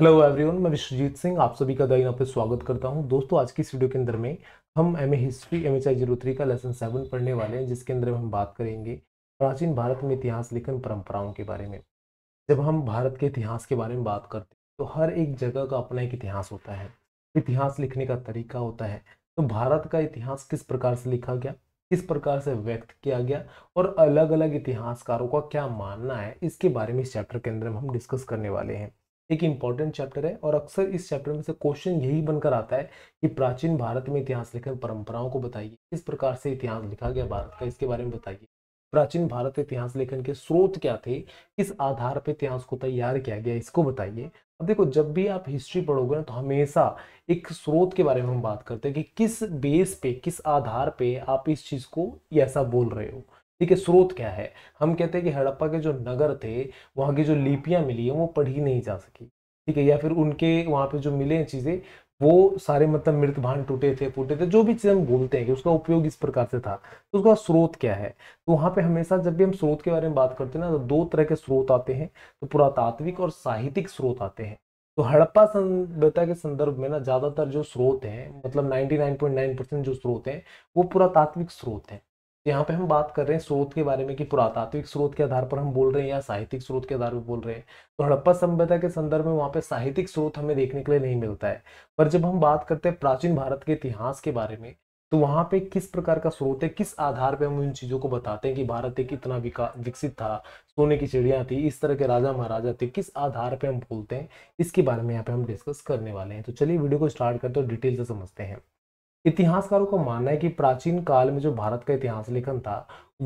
hello everyone मैं विश्वजीत सिंह आप सभी का दाइन पे स्वागत करता हूं दोस्तों आज की इस वीडियो के अंदर में हम M A history M H I zero three का लेसन सेवन पढ़ने वाले हैं जिसके अंदर हम बात करेंगे प्राचीन भारत में इतिहास लेखन परंपराओं के बारे में जब हम भारत के इतिहास के बारे में बात करते हैं तो हर एक जगह का अपना एक इतिहास होता है इतिहास लिखने का तरीका होता है तो भारत का इतिहास किस प्रकार से लिखा गया किस प्रकार से व्यक्त किया गया और अलग अलग इतिहासकारों का क्या मानना है इसके बारे में इस चैप्टर के अंदर हम डिस्कस करने वाले हैं एक इम्पॉर्टेंट चैप्टर है और अक्सर इस चैप्टर में से क्वेश्चन यही बनकर आता है कि प्राचीन भारत में इतिहास लेखन परंपराओं को बताइए किस प्रकार से इतिहास लिखा गया भारत का इसके बारे में बताइए प्राचीन भारत इतिहास लेखन के स्रोत क्या थे किस आधार पर इतिहास को तैयार किया गया इसको बताइए अब देखो जब भी आप हिस्ट्री पढ़ोगे ना तो हमेशा एक स्रोत के बारे में हम बात करते हैं कि किस बेस पे किस आधार पे आप इस चीज़ को ऐसा बोल रहे हो ठीक है स्रोत क्या है हम कहते हैं कि हड़प्पा के जो नगर थे वहाँ की जो लिपियाँ मिली हैं वो पढ़ी नहीं जा सकी ठीक है या फिर उनके वहाँ पे जो मिले हैं चीज़ें वो सारे मतलब मृत भान टूटे थे फूटे थे जो भी चीज़ हम बोलते हैं कि उसका उपयोग इस प्रकार से था तो उसका स्रोत क्या है तो वहाँ पे हमेशा जब भी हम स्रोत के बारे में बात करते हैं ना तो दो तरह के स्रोत आते हैं तो पुरातात्विक और साहित्यिक स्रोत आते हैं तो हड़प्पा सभ्यता के संदर्भ में ना ज़्यादातर जो स्रोत हैं मतलब नाइन्टी परसेंट जो स्रोत हैं वो पुरातात्विक स्रोत हैं यहाँ पे हम बात कर रहे हैं स्रोत के बारे में कि पुरातात्विक स्रोत के आधार पर हम बोल रहे हैं या साहित्यिक स्रोत के आधार पर बोल रहे हैं तो हड़प्पा सभ्यता के संदर्भ में वहाँ पे साहित्यिक स्रोत हमें देखने के लिए नहीं मिलता है पर जब हम बात करते हैं प्राचीन भारत के इतिहास के बारे में तो वहाँ पे किस प्रकार का स्रोत है किस आधार पर हम उन चीज़ों को बताते हैं कि भारत एक इतना विकसित था सोने की चिड़िया थी इस तरह के राजा महाराजा थे किस आधार पर हम बोलते हैं इसके बारे में यहाँ पे हम डिस्कस करने वाले हैं तो चलिए वीडियो को स्टार्ट करते हैं डिटेल से समझते हैं इतिहासकारों का मानना है कि प्राचीन काल में जो भारत का इतिहास लेखन था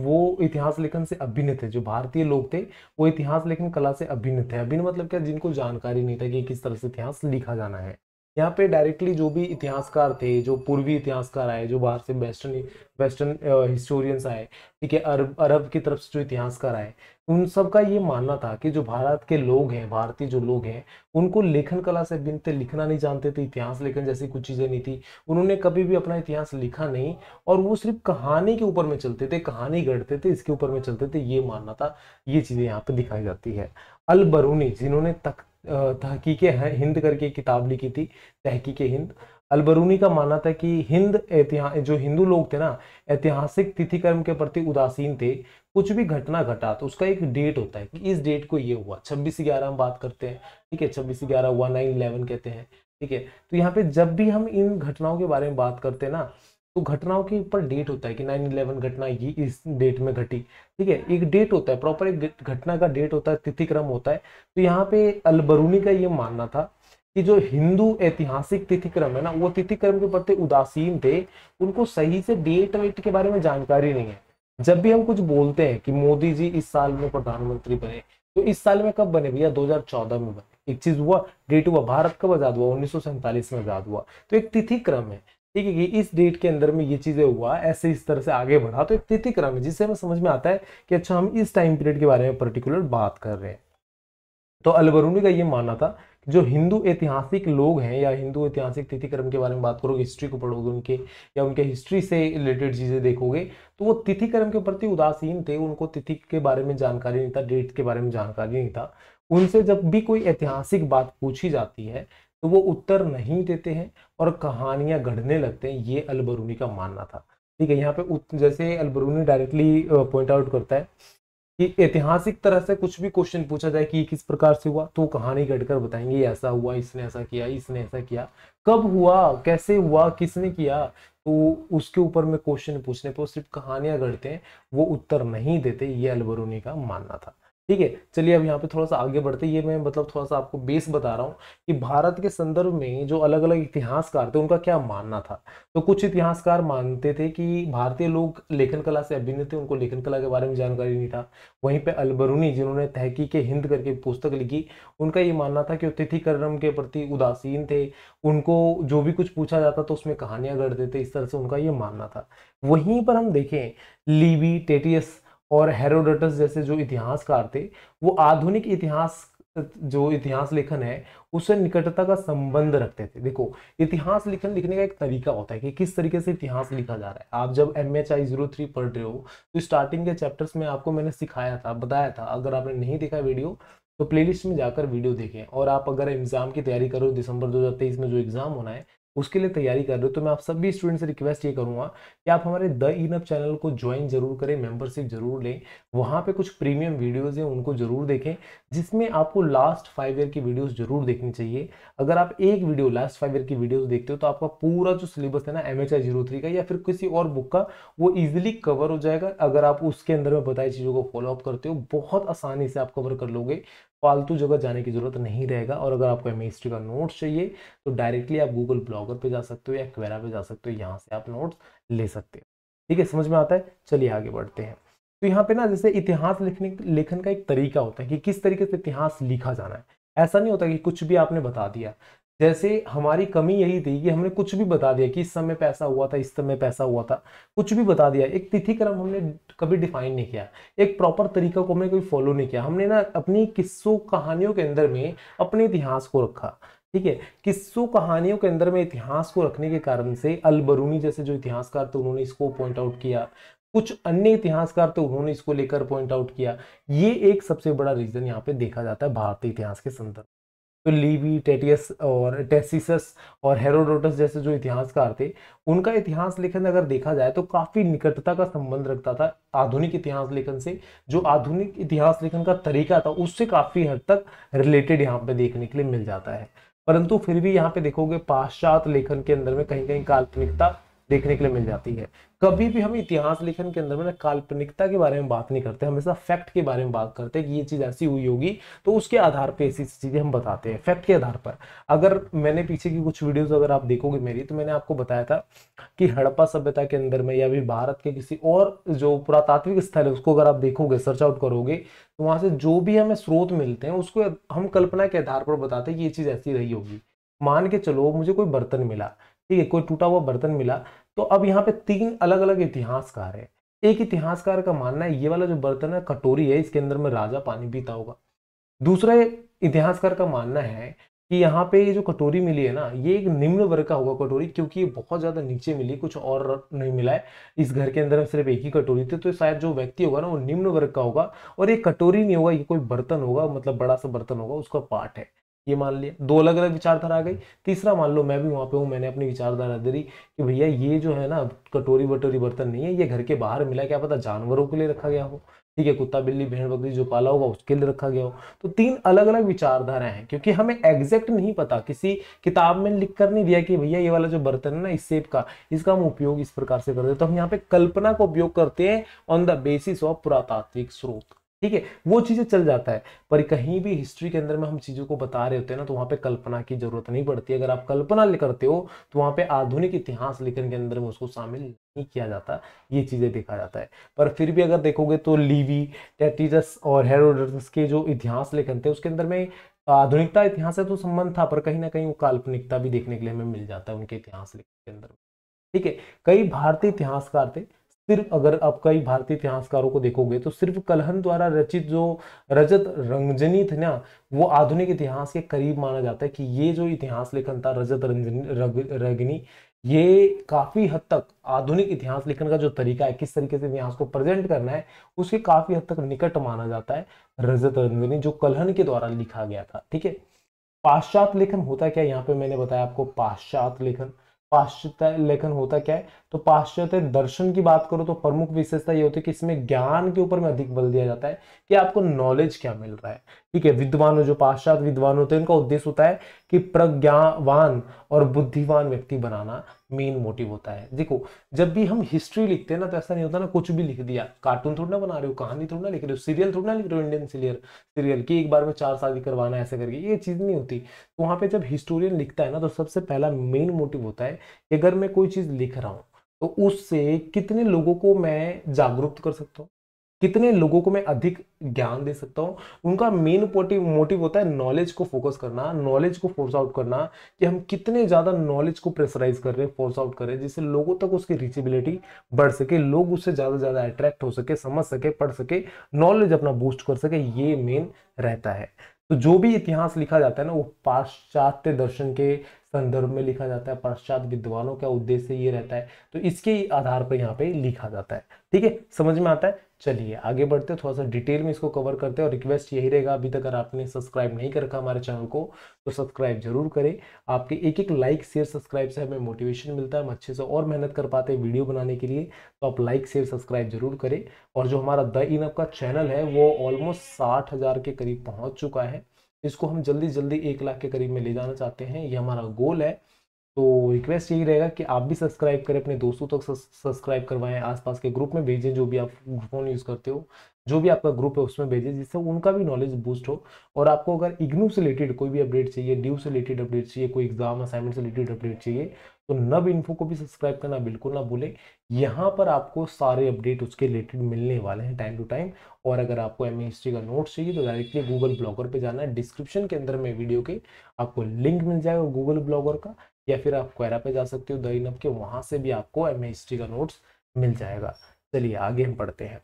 वो इतिहास लेखन से अभिन्न थे जो भारतीय लोग थे वो इतिहास लेखन कला से अभिन्न थे अभिन्न मतलब क्या जिनको जानकारी नहीं था कि किस तरह से इतिहास लिखा जाना है यहाँ पे डायरेक्टली जो भी इतिहासकार थे जो पूर्वी इतिहासकार आए जो बाहर से वेस्टर्न वेस्टर्न हिस्टोरियंस आए ठीक है अरब अरब की तरफ से जो इतिहासकार आए उन सब का ये मानना था कि जो भारत के लोग हैं भारतीय जो लोग हैं उनको लेखन कला से बिनते लिखना नहीं जानते थे इतिहास लेखन जैसी कुछ चीज़ें नहीं थी उन्होंने कभी भी अपना इतिहास लिखा नहीं और वो सिर्फ कहानी के ऊपर में चलते थे कहानी गढ़ते थे इसके ऊपर में चलते थे ये मानना था ये चीज़ें यहाँ पर दिखाई जाती है अल बरूनी जिन्होंने तख्त तहकीक हिंद करके किताब लिखी थी तहकीक हिंद अलबरूनी का मानना था कि हिंद जो हिंदू लोग थे ना ऐतिहासिक तिथिक्रम के प्रति उदासीन थे कुछ भी घटना घटा तो उसका एक डेट होता है कि इस डेट को ये हुआ छब्बीस ग्यारह हम बात करते हैं ठीक है छब्बीस ग्यारह हुआ नाइन इलेवन कहते हैं ठीक है तो यहाँ पे जब भी हम इन घटनाओं के बारे में बात करते हैं ना तो घटनाओं के ऊपर डेट होता है कि नाइन इलेवन घटना ये इस डेट में घटी ठीक है एक डेट होता है प्रॉपर एक घटना का डेट होता है तिथिक्रम होता है तो यहाँ पे अलबरूनी का ये मानना था कि जो हिंदू ऐतिहासिक तिथिक्रम है ना वो तिथिक्रम के प्रति उदासीन थे उनको सही से डेट वेट के बारे में जानकारी नहीं है जब भी हम कुछ बोलते हैं कि मोदी जी इस साल में प्रधानमंत्री बने तो इस साल में कब बने भैया दो में बने एक चीज हुआ डेट हुआ भारत कब आजाद हुआ उन्नीस में आजाद हुआ तो एक तिथि क्रम है ठीक है कि इस डेट के अंदर में ये चीज़ें हुआ ऐसे इस तरह से आगे बढ़ा तो एक तिथि क्रम है जिससे हमें समझ में आता है कि अच्छा हम इस टाइम पीरियड के बारे में पर्टिकुलर बात कर रहे हैं तो अलबरूनी का ये मानना था कि जो हिंदू ऐतिहासिक लोग हैं या हिंदू ऐतिहासिक तिथिक्रम के बारे में बात करोगे हिस्ट्री को पढ़ोगे उनके या उनके हिस्ट्री से रिलेटेड चीज़ें देखोगे तो वो तिथिक्रम के प्रति उदासीन थे उनको तिथि के बारे में जानकारी नहीं था डेट के बारे में जानकारी नहीं था उनसे जब भी कोई ऐतिहासिक बात पूछी जाती है तो वो उत्तर नहीं देते हैं और कहानियाँ गढ़ने लगते हैं ये अलबरूनी का मानना था ठीक है यहाँ पे जैसे अलबरूनी डायरेक्टली पॉइंट आउट करता है कि ऐतिहासिक तरह से कुछ भी क्वेश्चन पूछा जाए कि किस प्रकार से हुआ तो कहानी घटकर बताएंगे ऐसा हुआ इसने ऐसा किया इसने ऐसा किया कब हुआ कैसे हुआ किसने किया तो उसके ऊपर में क्वेश्चन पूछने पर सिर्फ कहानियां गढ़ते हैं वो उत्तर नहीं देते ये अलबरूनी का मानना था ठीक है चलिए अब यहाँ पे थोड़ा सा आगे बढ़ते ये मैं मतलब थोड़ा सा आपको बेस बता रहा हूँ कि भारत के संदर्भ में जो अलग अलग इतिहासकार थे उनका क्या मानना था तो कुछ इतिहासकार मानते थे कि भारतीय लोग लेखन कला से अभिन्न थे उनको लेखन कला के बारे में जानकारी नहीं था वहीं पर अलबरूनी जिन्होंने तहकीक हिंद करके पुस्तक लिखी उनका ये मानना था कि अतिथि कर्म के प्रति उदासीन थे उनको जो भी कुछ पूछा जाता तो उसमें कहानियां गढ़ देते इस तरह से उनका ये मानना था वहीं पर हम देखें लीबी टेटियस और हेरोडोटस जैसे जो इतिहासकार थे वो आधुनिक इतिहास जो इतिहास लेखन है उससे निकटता का संबंध रखते थे देखो इतिहास लेखन लिखने का एक तरीका होता है कि किस तरीके से इतिहास लिखा जा रहा है आप जब M H I zero three पढ़ रहे हो तो स्टार्टिंग के चैप्टर्स में आपको मैंने सिखाया था बताया था अगर आपने नहीं देखा वीडियो तो प्लेलिस्ट में जाकर वीडियो देखें और आप अगर एग्ज़ाम की तैयारी करो दिसंबर 2023 में जो एग्ज़ाम होना है उसके लिए तैयारी कर रहे हो तो मैं आप सभी स्टूडेंट से रिक्वेस्ट ये करूँगा कि आप हमारे द इन चैनल को ज्वाइन जरूर करें मेंबरशिप जरूर लें वहाँ पे कुछ प्रीमियम वीडियोस हैं उनको जरूर देखें जिसमें आपको लास्ट फाइव ईयर की वीडियोस जरूर देखनी चाहिए अगर आप एक वीडियो लास्ट फाइव ईयर की वीडियो देखते हो तो आपका पूरा जो सिलेबस है ना एम एच का या फिर किसी और बुक का वो ईजिली कवर हो जाएगा अगर आप उसके अंदर में बताई चीज़ों को फॉलोअप करते हो बहुत आसानी से आप कवर कर लोगे फालतू जगह जाने की ज़रूरत नहीं रहेगा और अगर आपको एम का नोट्स चाहिए तो डायरेक्टली आप गूगल ब्लॉगर पे जा सकते हो या क्वेरा पे जा सकते हो यहाँ से आप नोट्स ले सकते हो ठीक है समझ में आता है चलिए आगे बढ़ते हैं तो यहाँ पे ना जैसे इतिहास लिखने लेखन का एक तरीका होता है कि किस तरीके से इतिहास लिखा जाना है ऐसा नहीं होता कि कुछ भी आपने बता दिया जैसे हमारी कमी यही थी कि हमने कुछ भी बता दिया कि इस समय पैसा हुआ था इस समय पैसा हुआ था कुछ भी बता दिया एक तिथि क्रम हमने कभी डिफाइन नहीं किया एक प्रॉपर तरीका को हमने कभी फॉलो नहीं किया हमने ना अपनी किस्सों कहानियों के अंदर में अपने इतिहास को रखा ठीक है किस्सों कहानियों के अंदर में इतिहास को रखने के कारण से अलबरूनी जैसे जो इतिहासकार थे उन्होंने इसको पॉइंट आउट किया कुछ अन्य इतिहासकार थे उन्होंने इसको लेकर पॉइंट आउट किया ये एक सबसे बड़ा रीजन यहाँ पे देखा जाता है भारतीय इतिहास के संदर्भ तो लीवी टेटियस और टेसिसस और हेरोडोटस जैसे जो इतिहासकार थे उनका इतिहास लेखन अगर देखा जाए तो काफ़ी निकटता का संबंध रखता था आधुनिक इतिहास लेखन से जो आधुनिक इतिहास लेखन का तरीका था उससे काफ़ी हद तक रिलेटेड यहाँ पे देखने के लिए मिल जाता है परंतु फिर भी यहाँ पे देखोगे पाश्चात्य लेखन के अंदर में कहीं कहीं काल्पनिकता देखने के लिए मिल जाती है कभी भी हम इतिहास लेखन के अंदर में ना काल्पनिकता के बारे में बात नहीं करते हमेशा फैक्ट के बारे में बात करते हैं कि ये चीज़ ऐसी हुई होगी तो उसके आधार पे ऐसी चीज़ें हम बताते हैं फैक्ट के आधार पर अगर मैंने पीछे की कुछ वीडियोस अगर आप देखोगे मेरी तो मैंने आपको बताया था कि हड़प्पा सभ्यता के अंदर में या भी भारत के किसी और जो पुरातात्विक स्थल है उसको अगर आप देखोगे सर्च आउट करोगे तो वहां से जो भी हमें स्रोत मिलते हैं उसको हम कल्पना के आधार पर बताते हैं कि ये चीज़ ऐसी रही होगी मान के चलो मुझे कोई बर्तन मिला ठीक है कोई टूटा हुआ बर्तन मिला तो अब यहाँ पे तीन अलग अलग इतिहासकार है एक इतिहासकार का मानना है ये वाला जो बर्तन है कटोरी है इसके अंदर में राजा पानी पीता होगा दूसरा इतिहासकार का मानना है कि यहाँ पे ये जो कटोरी मिली है ना ये एक निम्न वर्ग का होगा कटोरी क्योंकि ये बहुत ज़्यादा नीचे मिली कुछ और नहीं मिला है इस घर के अंदर सिर्फ एक ही कटोरी थी तो शायद जो व्यक्ति होगा ना वो निम्न वर्ग का होगा और ये कटोरी नहीं होगा ये कोई बर्तन होगा मतलब बड़ा सा बर्तन होगा उसका पार्ट है ये मान लिया दो अलग अलग विचारधारा आ गई तीसरा मान लो मैं भी वहाँ पे हूँ मैंने अपनी विचारधारा दे दी कि भैया ये जो है ना कटोरी बटोरी बर्तन नहीं है ये घर के बाहर मिला क्या पता जानवरों के लिए रखा गया हो ठीक है कुत्ता बिल्ली भेड़ बकरी जो पाला होगा उसके लिए रखा गया हो तो तीन अलग अलग विचारधारा हैं क्योंकि हमें एग्जैक्ट नहीं पता किसी किताब में लिख कर नहीं दिया कि भैया ये वाला जो बर्तन है ना इस सेप का इसका हम उपयोग इस प्रकार से करते हैं तो हम यहाँ पे कल्पना का उपयोग करते हैं ऑन द बेसिस ऑफ पुरातात्विक स्रोत ठीक है वो चीज़ें चल जाता है पर कहीं भी हिस्ट्री के अंदर में हम चीज़ों को बता रहे होते हैं ना तो वहां पे कल्पना की जरूरत नहीं पड़ती अगर आप कल्पना करते हो तो वहां पे आधुनिक इतिहास लेखन के अंदर में उसको शामिल नहीं किया जाता ये चीज़ें देखा जाता है पर फिर भी अगर देखोगे तो लीवी टेटिजस और हेरोडस के जो इतिहास लेखन थे उसके अंदर में आधुनिकता इतिहास से तो संबंध था पर कहीं ना कहीं वो काल्पनिकता भी देखने के लिए हमें मिल जाता है उनके इतिहास लेखन के अंदर ठीक है कई भारतीय इतिहासकार थे सिर्फ अगर आप कई भारतीय इतिहासकारों को देखोगे तो सिर्फ कलहन द्वारा रचित जो रजत रंजनी थे ना वो आधुनिक इतिहास के करीब माना जाता है कि ये जो इतिहास लेखन था रजत रंजनी रगनी ये काफ़ी हद तक आधुनिक इतिहास लेखन का जो तरीका है किस तरीके से इतिहास को प्रेजेंट करना है उसके काफ़ी हद तक निकट माना जाता है रजत रंजनी जो कलहन के द्वारा लिखा गया था ठीक है पाश्चात्य लेखन होता है क्या यहाँ पे मैंने बताया आपको पाश्चात्य लेखन पाश्चात्य लेखन होता क्या है तो पाश्चात्य दर्शन की बात करो तो प्रमुख विशेषता ये होती है कि इसमें ज्ञान के ऊपर में अधिक बल दिया जाता है कि आपको नॉलेज क्या मिल रहा है ठीक है विद्वान जो पाश्चात्य विद्वान होते हैं उनका उद्देश्य होता है कि प्रज्ञावान और बुद्धिवान व्यक्ति बनाना मेन मोटिव होता है देखो जब भी हम हिस्ट्री लिखते हैं ना तो ऐसा नहीं होता ना कुछ भी लिख दिया कार्टून थोड़ा ना बना रहे हो कहानी थोड़ा ना लिख रहे हो सीरियल थोड़ा ना लिख रहे हो इंडियन सीरियल सीरियल की एक बार में चार शादी करवाना ऐसा करके ये चीज़ नहीं होती तो वहाँ पे जब हिस्टोरियन लिखता है ना तो सबसे पहला मेन मोटिव होता है कि अगर मैं कोई चीज़ लिख रहा हूँ तो उससे कितने लोगों को मैं जागरूक कर सकता हूँ कितने लोगों को मैं अधिक ज्ञान दे सकता हूँ उनका मेन मोटिव मोटिव होता है नॉलेज को फोकस करना नॉलेज को फोर्स आउट करना कि हम कितने ज़्यादा नॉलेज को प्रेसराइज कर रहे हैं फोर्स आउट कर हैं जिससे लोगों तक उसकी रीचेबिलिटी बढ़ सके लोग उससे ज़्यादा ज़्यादा अट्रैक्ट हो सके समझ सके पढ़ सके नॉलेज अपना बूस्ट कर सके ये मेन रहता है तो जो भी इतिहास लिखा जाता है ना वो पाश्चात्य दर्शन के संदर्भ में लिखा जाता है पश्चात विद्वानों का उद्देश्य ये रहता है तो इसके आधार पर यहाँ पे लिखा जाता है ठीक है समझ में आता है चलिए आगे बढ़ते हैं थोड़ा सा डिटेल में इसको कवर करते हैं और रिक्वेस्ट यही रहेगा अभी तक अगर आपने सब्सक्राइब नहीं कर रखा हमारे चैनल को तो सब्सक्राइब जरूर करें आपके एक एक लाइक शेयर सब्सक्राइब से हमें मोटिवेशन मिलता है हम अच्छे से और मेहनत कर पाते हैं वीडियो बनाने के लिए तो आप लाइक शेयर सब्सक्राइब जरूर करें और जो हमारा द इनअप का चैनल है वो ऑलमोस्ट साठ के करीब पहुँच चुका है इसको हम जल्दी जल्दी एक लाख के करीब में ले जाना चाहते हैं ये हमारा गोल है तो रिक्वेस्ट यही रहेगा कि आप भी सब्सक्राइब करें अपने दोस्तों तक सब्सक्राइब करवाएं आसपास के ग्रुप में भेजें जो भी आप फ़ोन यूज़ करते हो जो भी आपका ग्रुप है उसमें भेजें जिससे उनका भी नॉलेज बूस्ट हो और आपको अगर इग्नू से रिलेटेड कोई भी अपडेट चाहिए ड्यू से रिलेटेड अपडेट चाहिए कोई एग्जाम असाइनमेंट से रिलेटेड अपडेट चाहिए तो नब इन्फो को भी सब्सक्राइब करना बिल्कुल ना भूलें यहाँ पर आपको सारे अपडेट उसके रिलेटेड मिलने वाले हैं टाइम टू टाइम और अगर आपको एम हिस्ट्री e का नोट्स चाहिए तो डायरेक्टली गूगल ब्लॉगर पे जाना है डिस्क्रिप्शन के अंदर में वीडियो के आपको लिंक मिल जाएगा गूगल ब्लॉगर का या फिर आप क्वेरा पे जा सकते हो दई नब के वहाँ से भी आपको एम हिस्ट्री e का नोट्स मिल जाएगा चलिए आगे हम पढ़ते हैं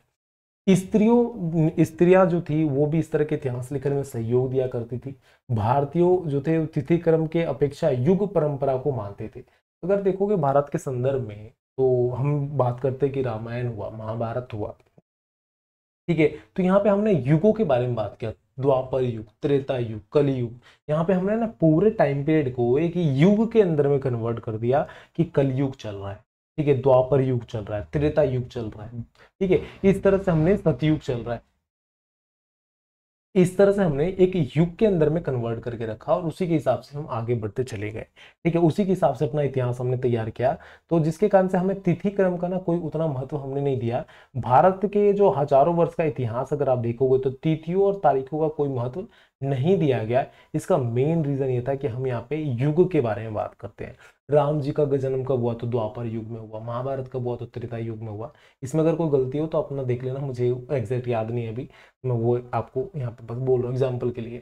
स्त्रियों स्त्रियां जो थी वो भी इस तरह के इतिहास लिखने में सहयोग दिया करती थी भारतीयों जो थे तिथिक्रम के अपेक्षा युग परंपरा को मानते थे अगर देखोगे भारत के संदर्भ में तो हम बात करते हैं कि रामायण हुआ महाभारत हुआ ठीक है तो यहाँ पे हमने युगों के बारे में बात किया द्वापर युग त्रेता युग कल युग यहाँ पे हमने ना पूरे टाइम पीरियड को एक युग के अंदर में कन्वर्ट कर दिया कि कल युग चल रहा है ठीक है द्वापर युग चल रहा है त्रेता युग चल रहा है ठीक है इस तरह से हमने सतयुग चल रहा है इस तरह से हमने एक युग के अंदर में कन्वर्ट करके रखा और उसी के हिसाब से हम आगे बढ़ते चले गए ठीक है उसी के हिसाब से अपना इतिहास हमने तैयार किया तो जिसके कारण से हमें तिथि क्रम का ना कोई उतना महत्व हमने नहीं दिया भारत के जो हजारों वर्ष का इतिहास अगर आप देखोगे तो तिथियों और तारीखों का कोई महत्व नहीं दिया गया इसका मेन रीज़न ये था कि हम यहाँ पे युग के बारे में बात करते हैं राम जी का जन्म कब हुआ तो द्वापर युग में हुआ महाभारत कब हुआ तो त्रेता युग में हुआ इसमें अगर कोई गलती हो तो अपना देख लेना मुझे एग्जैक्ट याद नहीं है अभी मैं वो आपको यहाँ पे बस बोल रहा हूँ एग्जाम्पल के लिए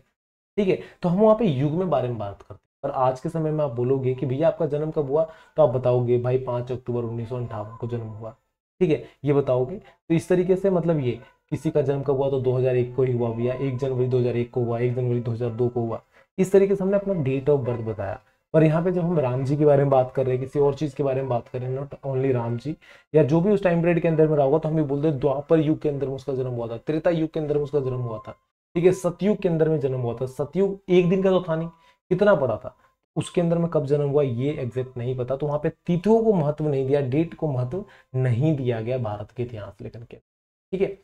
ठीक है तो हम वहाँ पे युग में बारे में बात करते हैं और आज के समय में आप बोलोगे कि भैया आपका जन्म कब हुआ तो आप बताओगे भाई पाँच अक्टूबर उन्नीस को जन्म हुआ ठीक है ये बताओगे तो इस तरीके से मतलब ये किसी का जन्म कब हुआ तो 2001 को ही हुआ भैया एक जनवरी 2001 को हुआ एक जनवरी 2002 को हुआ इस तरीके से हमने अपना डेट ऑफ बर्थ बताया पर यहाँ पे जब हम राम जी के बारे में बात कर रहे हैं किसी और चीज़ के बारे में बात कर रहे हैं नॉट ओनली राम जी या जो भी उस टाइम पीरियड के अंदर में रहा होगा तो हम ये बोलते हैं द्वापर युग के अंदर में उसका जन्म हुआ था त्रेता युग के अंदर में उसका जन्म हुआ था ठीक है सतयुग के अंदर में जन्म हुआ था सतयुग एक दिन का तो था नहीं कितना बड़ा था उसके अंदर में कब जन्म हुआ ये एग्जैक्ट नहीं पता तो वहाँ पे तिथियों को महत्व नहीं दिया डेट को महत्व नहीं दिया गया भारत के इतिहास लेखन के ठीक है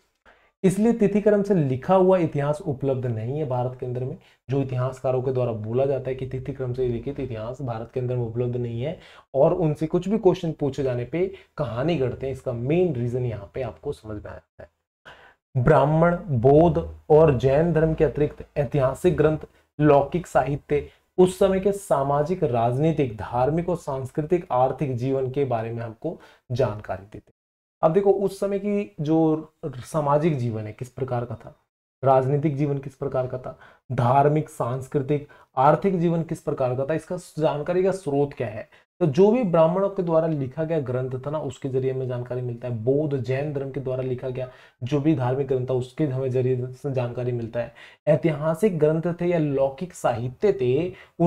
इसलिए तिथिक्रम से लिखा हुआ इतिहास उपलब्ध नहीं है भारत के अंदर में जो इतिहासकारों के द्वारा बोला जाता है कि तिथिक्रम से लिखित इतिहास भारत के अंदर में उपलब्ध नहीं है और उनसे कुछ भी क्वेश्चन पूछे जाने पे कहानी गढ़ते हैं इसका मेन रीजन यहाँ पे आपको समझ में आ जाता है ब्राह्मण बौद्ध और जैन धर्म के अतिरिक्त ऐतिहासिक ग्रंथ लौकिक साहित्य उस समय के सामाजिक राजनीतिक धार्मिक और सांस्कृतिक आर्थिक जीवन के बारे में हमको जानकारी देते अब देखो उस समय की जो सामाजिक जीवन है किस प्रकार का था राजनीतिक जीवन किस प्रकार का था धार्मिक सांस्कृतिक आर्थिक जीवन किस प्रकार का था इसका जानकारी का स्रोत क्या है तो जो भी ब्राह्मणों के द्वारा लिखा गया ग्रंथ था ना उसके जरिए हमें जानकारी मिलता है बौद्ध जैन धर्म के द्वारा लिखा गया जो भी धार्मिक ग्रंथ था उसके हमें जरिए जानकारी मिलता है ऐतिहासिक ग्रंथ थे या लौकिक साहित्य थे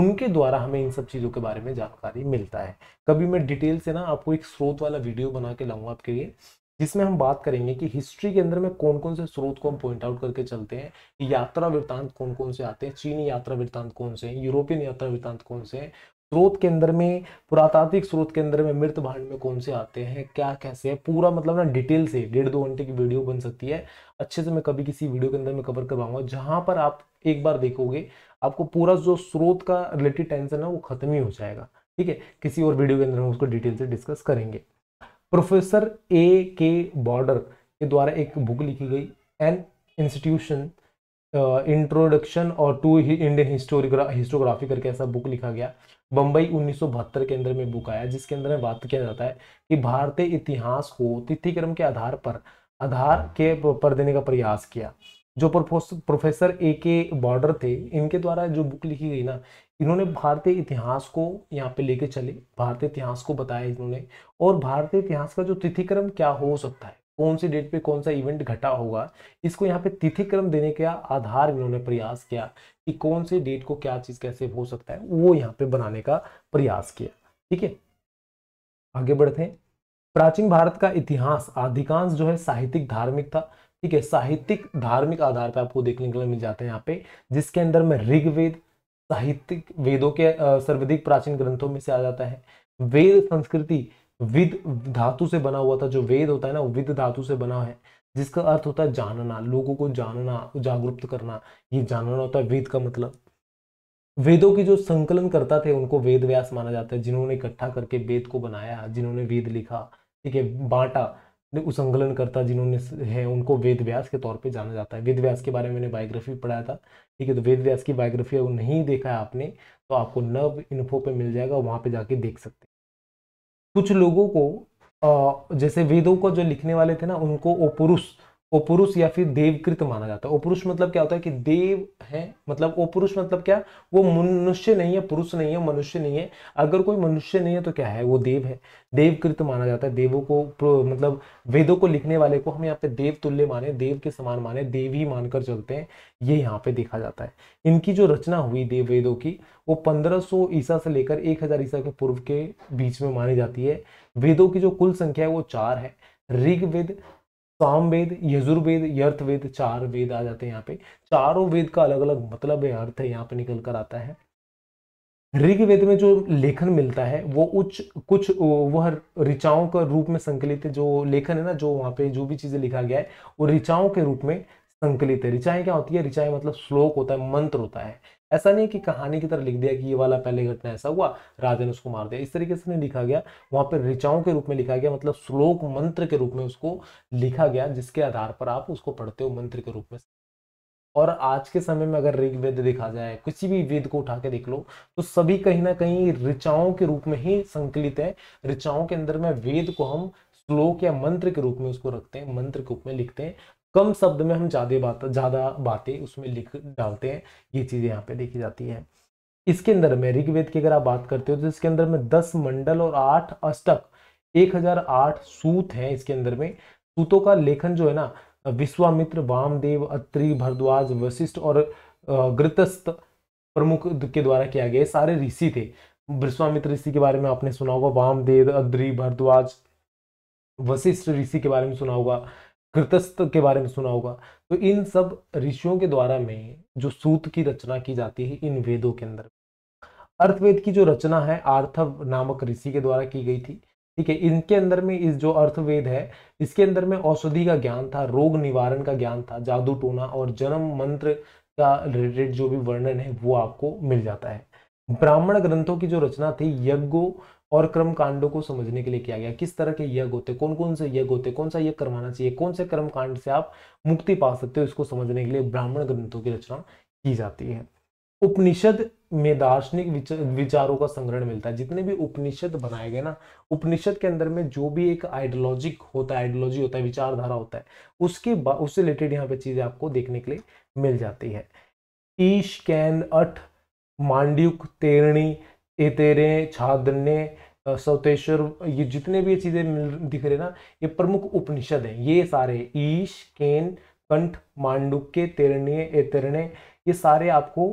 उनके द्वारा हमें इन सब चीज़ों के बारे में जानकारी मिलता है कभी मैं डिटेल से ना आपको एक स्रोत वाला वीडियो बना के लाऊंगा आपके लिए जिसमें हम बात करेंगे कि हिस्ट्री के अंदर में कौन कौन से स्रोत को हम पॉइंट आउट करके चलते हैं कि यात्रा वृत्तांत कौन कौन से आते हैं चीनी यात्रा वृत्तांत कौन से हैं यूरोपियन यात्रा वृत्तांत कौन से हैं स्रोत के अंदर में पुरातात्विक स्रोत के अंदर में मृत भांड में कौन से आते हैं क्या कैसे है पूरा मतलब ना डिटेल से डेढ़ दो घंटे की वीडियो बन सकती है अच्छे से मैं कभी किसी वीडियो के अंदर में कवर करवाऊंगा जहां पर आप एक बार देखोगे आपको पूरा जो स्रोत का रिलेटेड टेंशन है वो खत्म ही हो जाएगा ठीक है किसी और वीडियो के अंदर हम उसको डिटेल से डिस्कस करेंगे प्रोफेसर ए के बॉर्डर के द्वारा एक बुक लिखी गई एन इंस्टीट्यूशन इंट्रोडक्शन और टू इंडियन हिस्टोरिग्रा हिस्टोग्राफी करके ऐसा बुक लिखा गया बम्बई उन्नीस के अंदर में बुक आया जिसके अंदर में बात किया जाता है कि भारतीय इतिहास को तिथिक्रम के आधार पर आधार के पर देने का प्रयास किया जो प्रोफेसर ए के बॉर्डर थे इनके द्वारा जो बुक लिखी गई ना इन्होंने भारतीय इतिहास को यहाँ पे लेके चले भारतीय इतिहास को बताया इन्होंने और भारतीय इतिहास का जो तिथिक्रम क्या हो सकता है कौन सी डेट पे कौन सा इवेंट घटा होगा इसको यहाँ पे तिथिक्रम देने का आधार इन्होंने प्रयास किया कि कौन से डेट को क्या चीज़ कैसे हो सकता है वो यहाँ पे बनाने का प्रयास किया ठीक है आगे बढ़ते हैं प्राचीन भारत का इतिहास अधिकांश जो है साहित्यिक धार्मिक था ठीक है साहित्यिक धार्मिक आधार पर आपको देखने के लिए मिल जाते हैं यहाँ पे जिसके अंदर में ऋग्वेद साहित्यिक वेदों के सर्वाधिक प्राचीन ग्रंथों में से आ जाता है वेद संस्कृति विद धातु से बना हुआ था जो वेद होता है ना विद धातु से बना है जिसका अर्थ होता है जानना लोगों को जानना जागरूक करना ये जानना होता है वेद का मतलब वेदों की जो संकलन करता थे उनको वेद व्यास माना जाता है जिन्होंने इकट्ठा करके वेद को बनाया जिन्होंने वेद लिखा ठीक है बांटा उसंगलन करता जिन्होंने है उनको वेद व्यास के तौर पे जाना जाता है वेद व्यास के बारे में मैंने बायोग्राफी पढ़ाया था ठीक है तो वेद व्यास की बायोग्राफी अगर नहीं देखा है आपने तो आपको नव इन्फो पे मिल जाएगा वहाँ पे जाके देख सकते हैं कुछ लोगों को जैसे वेदों को जो लिखने वाले थे ना उनको ओ पुरुष ओपुरुष या फिर देवकृत माना जाता है ओपुरुष मतलब क्या होता है कि देव है मतलब ओपुरुष मतलब क्या वो मनुष्य नहीं है पुरुष नहीं है मनुष्य नहीं है अगर कोई मनुष्य नहीं है तो क्या है वो देव है देवकृत माना जाता है देवों को मतलब वेदों को लिखने वाले को हम यहाँ पे देव तुल्य माने देव के समान माने देव ही मानकर चलते हैं ये यहाँ पे देखा जाता है इनकी जो रचना हुई देव वेदों की वो पंद्रह ईसा से लेकर एक ईसा के पूर्व के बीच में मानी जाती है वेदों की जो कुल संख्या है वो चार है ऋग्वेद सामवेद यजुर्वेद यर्थवेद चार वेद आ जाते हैं यहाँ पे चारों वेद का अलग अलग मतलब है अर्थ है यहाँ पे निकल कर आता है ऋग्वेद में जो लेखन मिलता है वो उच्च कुछ वह ऋचाओं का रूप में संकलित जो लेखन है ना जो वहाँ पे जो भी चीजें लिखा गया है वो ऋचाओं के रूप में संकलित है ऋचाएं क्या होती है ऋचाएं मतलब श्लोक होता है मंत्र होता है ऐसा नहीं है कि कहानी की तरह लिख दिया कि ये वाला पहले घटना ऐसा हुआ राजा ने उसको मार दिया इस तरीके से नहीं लिखा गया वहां पर ऋचाओं के रूप में लिखा गया मतलब श्लोक मंत्र के रूप में उसको लिखा गया जिसके आधार पर आप उसको पढ़ते हो मंत्र के रूप में और आज के समय में अगर ऋग्वेद देखा जाए किसी भी वेद को उठा के देख लो तो सभी कहीं ना कहीं ऋचाओं के रूप में ही संकलित है ऋचाओं के अंदर में वेद को हम श्लोक या मंत्र के रूप में उसको रखते हैं मंत्र के रूप में लिखते हैं कम शब्द में हम ज़्यादा बात ज़्यादा बातें उसमें लिख डालते हैं ये चीज़ें यहाँ पे देखी जाती है इसके अंदर में ऋग्वेद की अगर आप बात करते हो तो इसके अंदर में दस मंडल और आठ अष्टक एक हजार आठ सूत है इसके अंदर में सूतों का लेखन जो है ना विश्वामित्र वामदेव अत्रि भरद्वाज वशिष्ठ और गृतस्थ प्रमुख के द्वारा किया गया सारे ऋषि थे विश्वामित्र ऋषि के बारे में आपने सुना होगा वामदेव अद्रि भरद्वाज वशिष्ठ ऋषि के बारे में सुना होगा कृतस्थ के बारे में सुना होगा तो इन सब ऋषियों के द्वारा में जो सूत की रचना की जाती है इन वेदों के अंदर अर्थवेद की जो रचना है आर्थव नामक ऋषि के द्वारा की गई थी ठीक है इनके अंदर में इस जो अर्थवेद है इसके अंदर में औषधि का ज्ञान था रोग निवारण का ज्ञान था जादू टोना और जन्म मंत्र का रिलेटेड जो भी वर्णन है वो आपको मिल जाता है ब्राह्मण ग्रंथों की जो रचना थी यज्ञों और कर्म कांडों को समझने के लिए किया गया किस तरह के यज्ञ होते कौन कौन से यज्ञ होते कौन सा यज्ञ करवाना चाहिए कौन से कर्म कांड से आप मुक्ति पा सकते हो इसको समझने के लिए ब्राह्मण ग्रंथों की रचना की जाती है उपनिषद में दार्शनिक विचारों का संग्रहण मिलता है जितने भी उपनिषद बनाए गए ना उपनिषद के अंदर में जो भी एक आइडियोलॉजिक होता है आइडियोलॉजी होता है विचारधारा होता है उसके उससे रिलेटेड यहाँ पे चीजें आपको देखने के लिए मिल जाती है ईश कैन अठ मांडयुक तेरणी ये तेरे छादन्य सौतेश्वर ये जितने भी चीजें चीज़ें दिख रहे ना ये प्रमुख उपनिषद हैं ये सारे ईश केन कंठ मांडुक्य तेरणीय एतरणे ये सारे आपको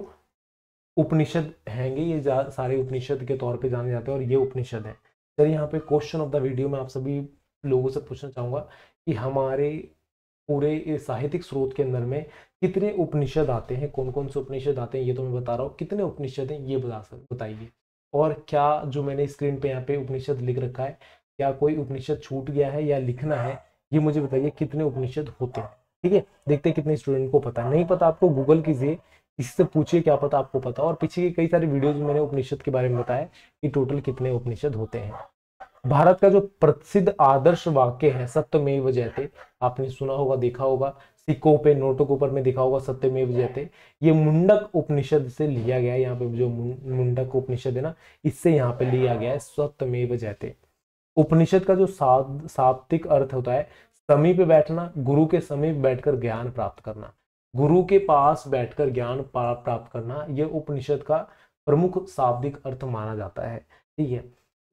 उपनिषद हैंगे ये सारे उपनिषद के तौर पे जाने जाते हैं और ये उपनिषद है सर यहाँ पे क्वेश्चन ऑफ द वीडियो में आप सभी लोगों से पूछना चाहूंगा कि हमारे पूरे साहित्यिक स्रोत के अंदर में कितने उपनिषद आते हैं कौन कौन से उपनिषद आते हैं ये तो मैं बता रहा हूँ कितने उपनिषद हैं ये बता सर बताइए और क्या जो मैंने स्क्रीन पे यहाँ पे उपनिषद लिख रखा है क्या कोई उपनिषद छूट गया है या लिखना है ये मुझे बताइए कितने उपनिषद होते हैं ठीक है देखते हैं कितने स्टूडेंट को पता नहीं पता आपको गूगल कीजिए इससे पूछिए क्या पता आपको पता और पीछे के कई सारी वीडियोज मैंने उपनिषद के बारे में बताया कि टोटल कितने उपनिषद होते हैं भारत का जो प्रसिद्ध आदर्श वाक्य है सत्यमेव जयते आपने सुना होगा देखा होगा सिक्कों पे नोटों के ऊपर में दिखा होगा सत्यमेव जयते ये मुंडक उपनिषद से लिया गया है यहाँ पे जो मुंडक उपनिषद है ना इससे यहाँ पे लिया गया है सत्यमेव जयते उपनिषद का जो साप्तिक अर्थ होता है समीप बैठना गुरु के समीप बैठकर ज्ञान प्राप्त करना गुरु के पास बैठकर ज्ञान प्राप्त करना यह उपनिषद का प्रमुख शाब्दिक अर्थ माना जाता है ठीक है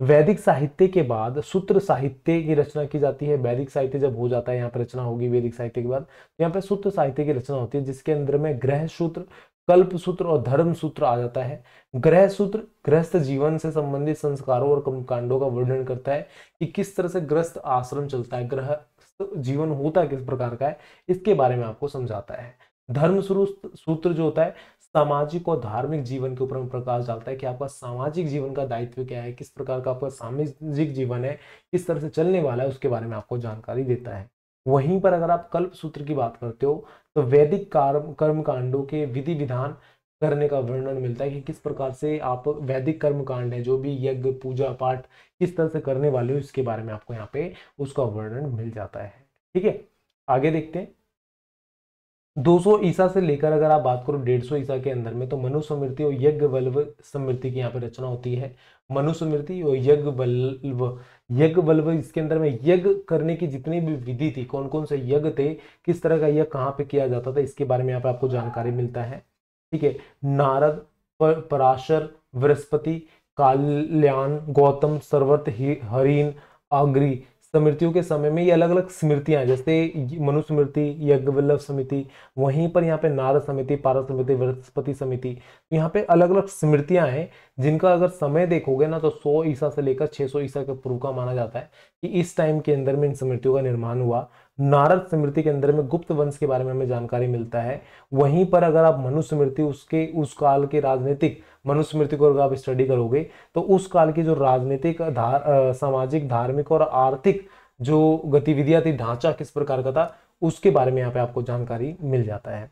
वैदिक साहित्य के बाद सूत्र साहित्य की रचना की जाती है वैदिक साहित्य जब हो जाता है यहाँ पर रचना होगी वैदिक साहित्य के बाद तो यहाँ पर सूत्र साहित्य की रचना होती है जिसके अंदर में ग्रह सूत्र कल्प सूत्र और धर्म सूत्र आ जाता है ग्रह सूत्र ग्रस्त जीवन से संबंधित संस्कारों और कर्मकांडों का वर्णन करता है कि किस तरह से ग्रस्त आश्रम चलता है ग्रह जीवन होता है किस प्रकार का है इसके बारे में आपको समझाता है धर्म सूत्र जो होता है सामाजिक और धार्मिक जीवन के ऊपर हम प्रकाश डालता है कि आपका सामाजिक जीवन का दायित्व क्या है किस प्रकार का आपका सामाजिक जीवन है किस तरह से चलने वाला है उसके बारे में आपको जानकारी देता है वहीं पर अगर आप कल्प सूत्र की बात करते हो तो वैदिक कर्म कर्म कांडों के विधि विधान करने का वर्णन मिलता है कि किस प्रकार से आप वैदिक कर्म कांड है जो भी यज्ञ पूजा पाठ किस तरह से करने वाले हो इसके बारे में आपको यहाँ पे उसका वर्णन मिल जाता है ठीक है आगे देखते हैं 200 ईसा से लेकर अगर आप बात करो 150 ईसा के अंदर में तो मनुस्मृति और यज्ञ वल्व स्मृति की यहाँ पे रचना होती है मनुस्मृति और यज्ञ वल्लभ यज्ञ वल्लभ इसके अंदर में यज्ञ करने की जितनी भी विधि थी कौन कौन से यज्ञ थे किस तरह का यज्ञ कहाँ पे किया जाता था इसके बारे में यहाँ पे आपको जानकारी मिलता है ठीक है नारद पराशर बृहस्पति काल्याण गौतम सर्वत हरिन आग्री स्मृतियों के समय में ये अलग अलग स्मृतियां जैसे मनुस्मृति यज्ञवल्लभ समिति वहीं पर यहाँ पे नारद समिति पारा समिति बृहस्पति समिति यहाँ पे अलग अलग स्मृतियां हैं जिनका अगर समय देखोगे ना तो 100 ईसा से लेकर 600 ईसा के पूर्व का माना जाता है कि इस टाइम के अंदर में इन स्मृतियों का निर्माण हुआ नारद स्मृति के अंदर में गुप्त वंश के बारे में हमें जानकारी मिलता है वहीं पर अगर आप मनुस्मृति उसके उस काल के राजनीतिक मनुस्मृति को अगर आप स्टडी करोगे तो उस काल की जो राजनीतिक धार सामाजिक धार्मिक और आर्थिक जो गतिविधियां थी ढांचा किस प्रकार का था उसके बारे में यहाँ पे आपको जानकारी मिल जाता है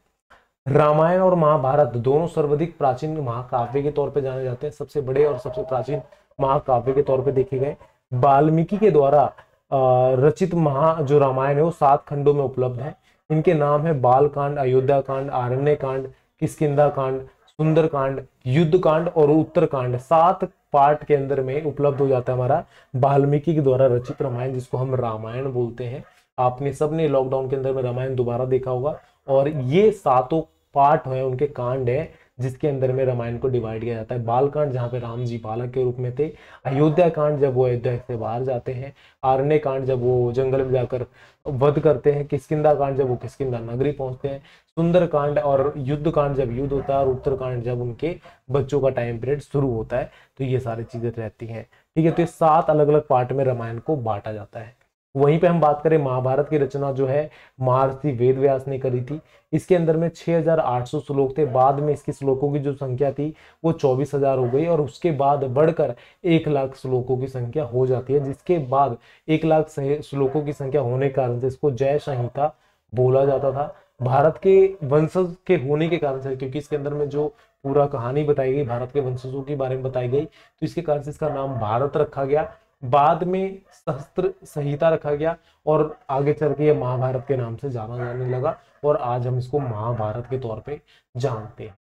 रामायण और महाभारत दोनों सर्वाधिक प्राचीन महाकाव्य के तौर पर जाने जाते हैं सबसे बड़े और सबसे प्राचीन महाकाव्य के तौर पर देखे गए वाल्मीकि के द्वारा रचित महा जो रामायण है वो सात खंडों में उपलब्ध है इनके नाम है बाल कांड अयोध्या कांड आरण्य कांड किसकिदा कांड सुंदर कांड युद्ध कांड और उत्तर कांड सात पार्ट के अंदर में उपलब्ध हो जाता है हमारा वाल्मीकि के द्वारा रचित रामायण जिसको हम रामायण बोलते हैं आपने सबने लॉकडाउन के अंदर में रामायण दोबारा देखा होगा और ये सातों पार्ट है उनके कांड है जिसके अंदर में रामायण को डिवाइड किया जाता है बालकांड जहाँ पे राम जी बालक के रूप में थे अयोध्या कांड जब वो अयोध्या से बाहर जाते हैं आरण्य कांड जब वो जंगल में जाकर वध करते हैं किसकिदा कांड जब वो किसकिदा नगरी पहुंचते हैं सुंदर कांड और युद्ध कांड जब युद्ध होता है और उत्तर कांड जब उनके बच्चों का टाइम पीरियड शुरू होता है तो ये सारी चीजें रहती हैं ठीक है तो ये सात अलग अलग पार्ट में रामायण को बांटा जाता है वहीं पे हम बात करें महाभारत की रचना जो है महारथी वेद व्यास ने करी थी इसके अंदर में 6,800 श्लोक थे बाद में इसके श्लोकों की जो संख्या थी वो 24,000 हो गई और उसके बाद बढ़कर एक लाख श्लोकों की संख्या हो जाती है जिसके बाद एक लाख श्लोकों की संख्या होने के कारण से इसको जय संहिता बोला जाता था भारत के वंशज के होने के कारण से क्योंकि इसके अंदर में जो पूरा कहानी बताई गई भारत के वंशजों के बारे में बताई गई तो इसके कारण से इसका नाम भारत रखा गया बाद में शस्त्र संहिता रखा गया और आगे चल के ये महाभारत के नाम से जाना जाने लगा और आज हम इसको महाभारत के तौर पे जानते हैं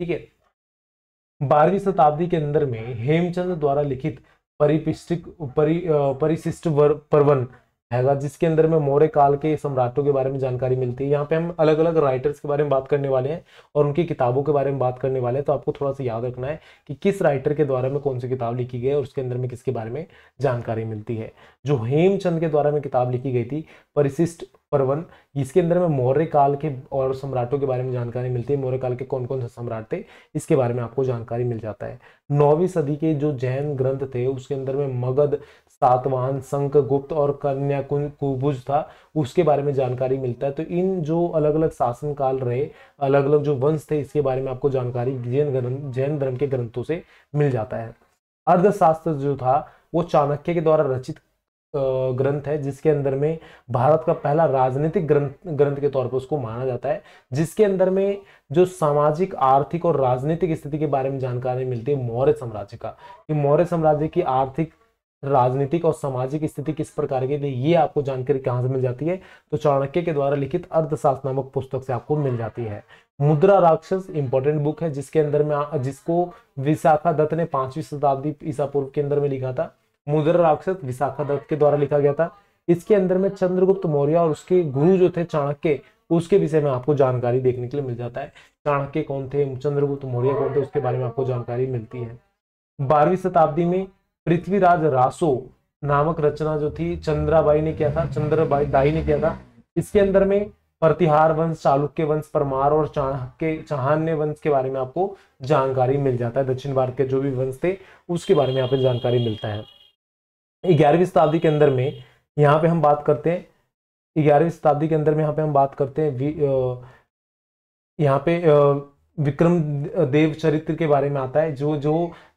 ठीक है बारहवीं शताब्दी के अंदर में हेमचंद द्वारा लिखित परिपिष्टिक परि परिशिष्ट पर्वन हैगा जिसके अंदर में मौर्य काल के सम्राटों के बारे में जानकारी मिलती है यहाँ पे हम अलग अलग राइटर्स के बारे में बात करने वाले हैं और उनकी किताबों के बारे में बात करने वाले हैं तो आपको थोड़ा सा याद रखना है कि किस राइटर के द्वारा में कौन सी किताब लिखी गई है और उसके अंदर में किसके बारे में जानकारी मिलती है जो हेमचंद के द्वारा में किताब लिखी गई थी परिशिष्ट नंबर वन इसके अंदर में मौर्य काल के और सम्राटों के बारे में जानकारी मिलती है मौर्य काल के कौन कौन से सम्राट थे इसके बारे में आपको जानकारी मिल जाता है नौवीं सदी के जो जैन ग्रंथ थे उसके अंदर में मगध सातवान संक गुप्त और कन्या कुभुज था उसके बारे में जानकारी मिलता है तो इन जो अलग अलग शासन काल रहे अलग अलग जो वंश थे इसके बारे में आपको जानकारी जैन जैन धर्म के ग्रंथों से मिल जाता है अर्धशास्त्र जो था वो चाणक्य के द्वारा रचित ग्रंथ है जिसके अंदर में भारत का पहला राजनीतिक ग्रंथ ग्रंथ के तौर पर उसको माना जाता है जिसके अंदर में जो सामाजिक आर्थिक और राजनीतिक स्थिति के बारे में जानकारी मिलती है मौर्य साम्राज्य का कि मौर्य साम्राज्य की आर्थिक राजनीतिक और सामाजिक स्थिति किस प्रकार की थी ये आपको जानकारी कहाँ से मिल जाती है तो चाणक्य के द्वारा लिखित अर्थशास्त्र नामक पुस्तक से आपको मिल जाती है मुद्रा राक्षस इंपॉर्टेंट बुक है जिसके अंदर में जिसको विशाखा दत्त ने पांचवी शताब्दी ईसा पूर्व के अंदर में लिखा था मुदर राक्षस विशाखा दत्त के द्वारा लिखा गया था इसके अंदर में चंद्रगुप्त मौर्य और उसके गुरु जो थे चाणक्य उसके विषय में आपको जानकारी देखने के लिए मिल जाता है चाणक्य कौन थे चंद्रगुप्त मौर्य कौन थे उसके बारे में आपको जानकारी मिलती है बारहवीं शताब्दी में पृथ्वीराज रासो नामक रचना जो थी चंद्राबाई ने किया था चंद्रबाई दाई ने किया था इसके अंदर में प्रतिहार वंश चालुक्य वंश परमार और चाणक्य चाहान्य वंश के बारे में आपको जानकारी मिल जाता है दक्षिण भारत के जो भी वंश थे उसके बारे में यहाँ पे जानकारी मिलता है ग्यारहवीं शताब्दी के अंदर में यहाँ पे हम बात करते हैं ग्यारहवीं शताब्दी के अंदर में यहाँ पे हम बात करते हैं यहाँ पे विक्रम देव चरित्र के बारे में आता है जो जो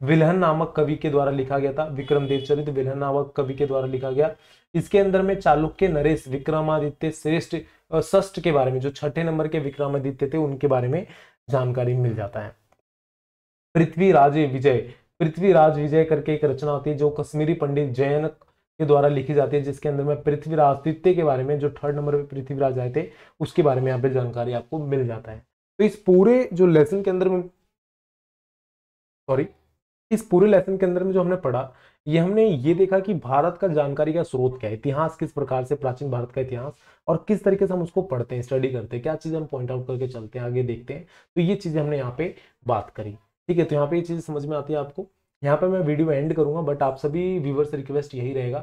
विलहन नामक कवि के द्वारा लिखा गया था विक्रम देव चरित्र विलहन नामक कवि के द्वारा लिखा गया इसके अंदर में चालुक्य नरेश विक्रमादित्य श्रेष्ठ ष्ठ के बारे में जो छठे नंबर के विक्रमादित्य थे उनके बारे में जानकारी मिल जाता है पृथ्वी राजे विजय पृथ्वीराज विजय करके एक रचना होती है जो कश्मीरी पंडित जैन के द्वारा लिखी जाती है जिसके अंदर में पृथ्वीराज तृतीय के बारे में जो थर्ड नंबर पे पृथ्वीराज आए थे उसके बारे में यहाँ पे जानकारी आपको मिल जाता है तो इस पूरे जो लेसन के अंदर में सॉरी इस पूरे लेसन के अंदर में जो हमने पढ़ा ये हमने ये देखा कि भारत का जानकारी का स्रोत क्या है इतिहास किस प्रकार से प्राचीन भारत का इतिहास और किस तरीके से हम उसको पढ़ते हैं स्टडी करते हैं क्या चीज़ हम पॉइंट आउट करके चलते हैं आगे देखते हैं तो ये चीज़ें हमने यहाँ पे बात करी ठीक है तो यहाँ पे ये चीज़ समझ में आती है आपको यहाँ पे मैं वीडियो एंड करूँगा बट आप सभी व्यूवर्स से रिक्वेस्ट यही रहेगा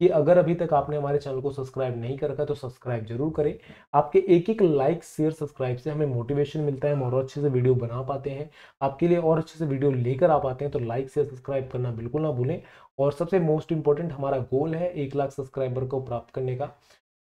कि अगर अभी तक आपने हमारे चैनल को सब्सक्राइब नहीं कर रखा तो सब्सक्राइब जरूर करें आपके एक एक लाइक शेयर सब्सक्राइब से हमें मोटिवेशन मिलता है हम और अच्छे से वीडियो बना पाते हैं आपके लिए और अच्छे से वीडियो लेकर आ पाते हैं तो लाइक शेयर सब्सक्राइब करना बिल्कुल ना भूलें और सबसे मोस्ट इंपॉर्टेंट हमारा गोल है एक लाख सब्सक्राइबर को प्राप्त करने का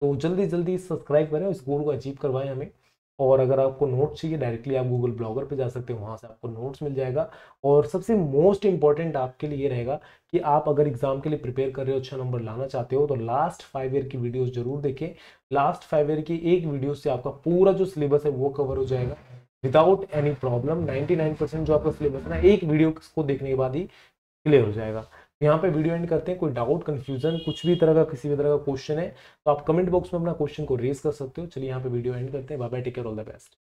तो जल्दी जल्दी सब्सक्राइब करें इस गोल को अचीव करवाएं हमें और अगर आपको नोट्स चाहिए डायरेक्टली आप गूगल ब्लॉगर पे जा सकते हो वहाँ से आपको नोट्स मिल जाएगा और सबसे मोस्ट इंपॉर्टेंट आपके लिए रहेगा कि आप अगर एग्जाम के लिए प्रिपेयर कर रहे हो अच्छा नंबर लाना चाहते हो तो लास्ट फाइव ईयर की वीडियोस जरूर देखें लास्ट फाइव ईयर की एक वीडियो से आपका पूरा जो सिलेबस है वो कवर हो जाएगा विदाउट एनी प्रॉब्लम 99% जो आपका सिलेबस है ना एक वीडियो को देखने के बाद ही क्लियर हो जाएगा यहाँ पे वीडियो एंड करते हैं कोई डाउट कंफ्यूजन कुछ भी तरह का किसी भी तरह का क्वेश्चन है तो आप कमेंट बॉक्स में अपना क्वेश्चन को रेज कर सकते हो चलिए यहाँ पे वीडियो एंड करते हैं bye take care all the best